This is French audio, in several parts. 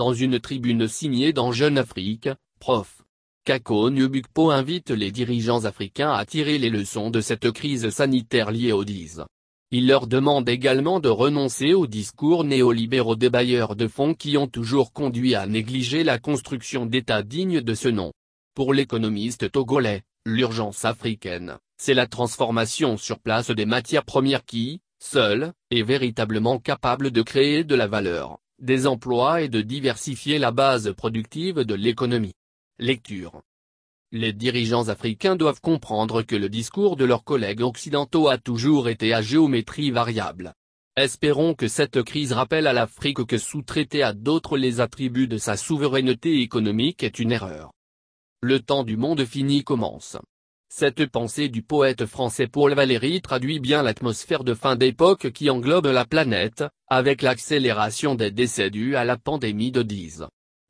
Dans une tribune signée dans Jeune Afrique, prof. Kako Nubukpo invite les dirigeants africains à tirer les leçons de cette crise sanitaire liée aux dises. Il leur demande également de renoncer aux discours néolibéraux des bailleurs de fonds qui ont toujours conduit à négliger la construction d'États dignes de ce nom. Pour l'économiste togolais, l'urgence africaine, c'est la transformation sur place des matières premières qui, seule, est véritablement capable de créer de la valeur, des emplois et de diversifier la base productive de l'économie. Lecture les dirigeants africains doivent comprendre que le discours de leurs collègues occidentaux a toujours été à géométrie variable. Espérons que cette crise rappelle à l'Afrique que sous-traiter à d'autres les attributs de sa souveraineté économique est une erreur. Le temps du monde fini commence. Cette pensée du poète français Paul Valéry traduit bien l'atmosphère de fin d'époque qui englobe la planète, avec l'accélération des décès dus à la pandémie de 10.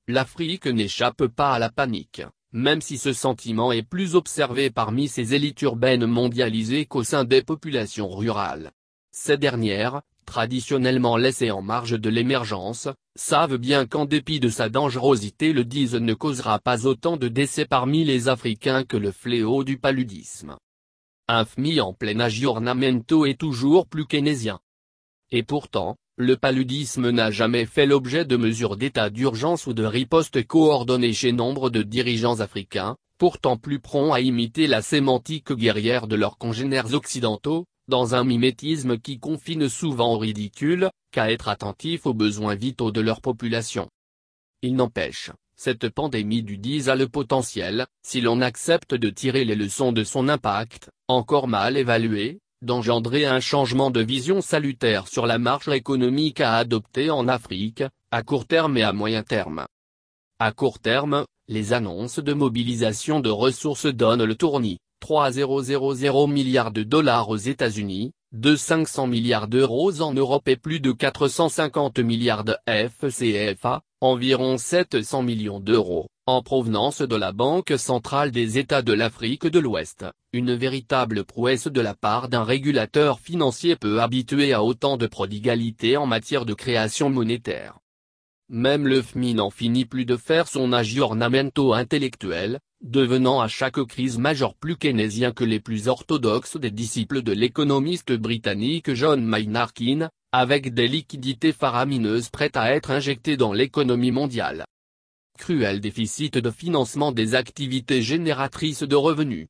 L'Afrique n'échappe pas à la panique, même si ce sentiment est plus observé parmi ces élites urbaines mondialisées qu'au sein des populations rurales. Ces dernières, traditionnellement laissés en marge de l'émergence, savent bien qu'en dépit de sa dangerosité le DISE ne causera pas autant de décès parmi les Africains que le fléau du paludisme. Un FMI en plein agiornamento est toujours plus keynésien. Et pourtant, le paludisme n'a jamais fait l'objet de mesures d'état d'urgence ou de riposte coordonnées chez nombre de dirigeants africains, pourtant plus prompts à imiter la sémantique guerrière de leurs congénères occidentaux, dans un mimétisme qui confine souvent au ridicule, qu'à être attentif aux besoins vitaux de leur population. Il n'empêche, cette pandémie du 10 a le potentiel, si l'on accepte de tirer les leçons de son impact, encore mal évalué, d'engendrer un changement de vision salutaire sur la marche économique à adopter en Afrique, à court terme et à moyen terme. À court terme, les annonces de mobilisation de ressources donnent le tournis. 3,000 milliards de dollars aux États-Unis, de 500 milliards d'euros en Europe et plus de 450 milliards de FCFA, environ 700 millions d'euros, en provenance de la Banque centrale des États de l'Afrique de l'Ouest, une véritable prouesse de la part d'un régulateur financier peu habitué à autant de prodigalité en matière de création monétaire. Même le FMI n'en finit plus de faire son ornamento intellectuel, devenant à chaque crise majeure plus keynésien que les plus orthodoxes des disciples de l'économiste britannique John Maynard Keynes, avec des liquidités faramineuses prêtes à être injectées dans l'économie mondiale. Cruel déficit de financement des activités génératrices de revenus.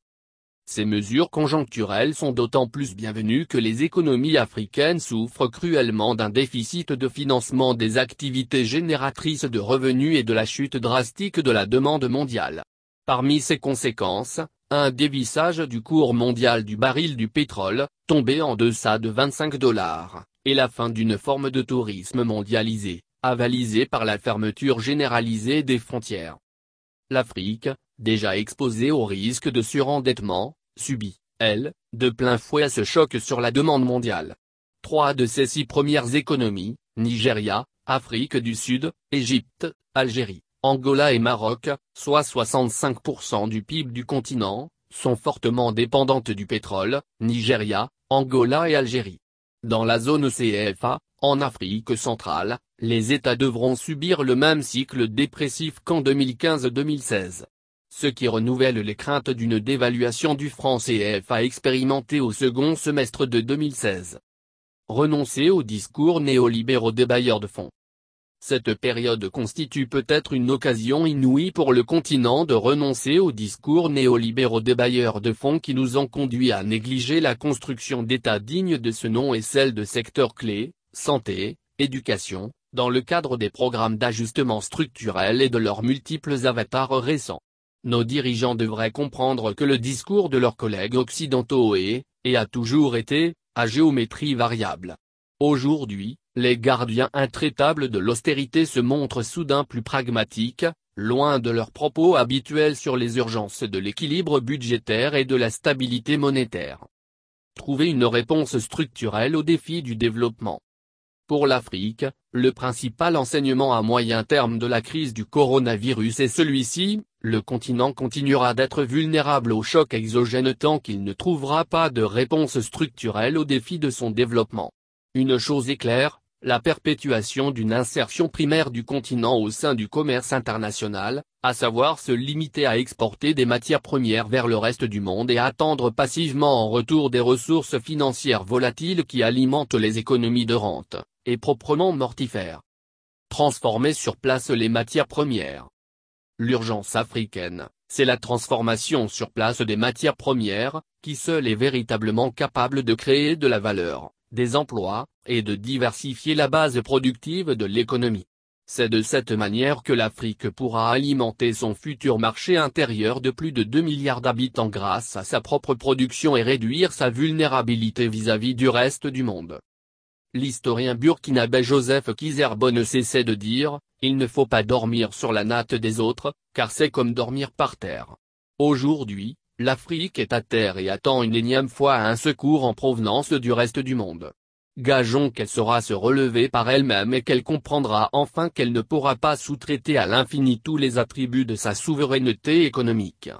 Ces mesures conjoncturelles sont d'autant plus bienvenues que les économies africaines souffrent cruellement d'un déficit de financement des activités génératrices de revenus et de la chute drastique de la demande mondiale. Parmi ces conséquences, un dévissage du cours mondial du baril du pétrole, tombé en deçà de 25 dollars, et la fin d'une forme de tourisme mondialisé, avalisé par la fermeture généralisée des frontières. L'Afrique, déjà exposée au risque de surendettement, subit, elle, de plein fouet à ce choc sur la demande mondiale. Trois de ses six premières économies, Nigeria, Afrique du Sud, Égypte, Algérie, Angola et Maroc, soit 65% du PIB du continent, sont fortement dépendantes du pétrole, Nigeria, Angola et Algérie. Dans la zone CFA, en Afrique centrale, les États devront subir le même cycle dépressif qu'en 2015-2016 ce qui renouvelle les craintes d'une dévaluation du franc CFA expérimentée au second semestre de 2016. Renoncer aux discours néolibéraux des bailleurs de fonds. Cette période constitue peut-être une occasion inouïe pour le continent de renoncer aux discours néolibéraux des bailleurs de fonds qui nous ont conduit à négliger la construction d'États dignes de ce nom et celle de secteurs clés, santé, éducation, dans le cadre des programmes d'ajustement structurel et de leurs multiples avatars récents nos dirigeants devraient comprendre que le discours de leurs collègues occidentaux est, et a toujours été, à géométrie variable. Aujourd'hui, les gardiens intraitables de l'austérité se montrent soudain plus pragmatiques, loin de leurs propos habituels sur les urgences de l'équilibre budgétaire et de la stabilité monétaire. Trouver une réponse structurelle aux défis du développement. Pour l'Afrique, le principal enseignement à moyen terme de la crise du coronavirus est celui-ci, le continent continuera d'être vulnérable aux chocs exogènes tant qu'il ne trouvera pas de réponse structurelle aux défis de son développement. Une chose est claire, la perpétuation d'une insertion primaire du continent au sein du commerce international, à savoir se limiter à exporter des matières premières vers le reste du monde et attendre passivement en retour des ressources financières volatiles qui alimentent les économies de rente et proprement mortifère. Transformer sur place les matières premières. L'urgence africaine, c'est la transformation sur place des matières premières, qui seule est véritablement capable de créer de la valeur, des emplois, et de diversifier la base productive de l'économie. C'est de cette manière que l'Afrique pourra alimenter son futur marché intérieur de plus de 2 milliards d'habitants grâce à sa propre production et réduire sa vulnérabilité vis à -vis du reste du monde. L'historien burkinabé Joseph Kizerbo ne cessait de dire, il ne faut pas dormir sur la natte des autres, car c'est comme dormir par terre. Aujourd'hui, l'Afrique est à terre et attend une énième fois un secours en provenance du reste du monde. Gageons qu'elle saura se relever par elle-même et qu'elle comprendra enfin qu'elle ne pourra pas sous-traiter à l'infini tous les attributs de sa souveraineté économique.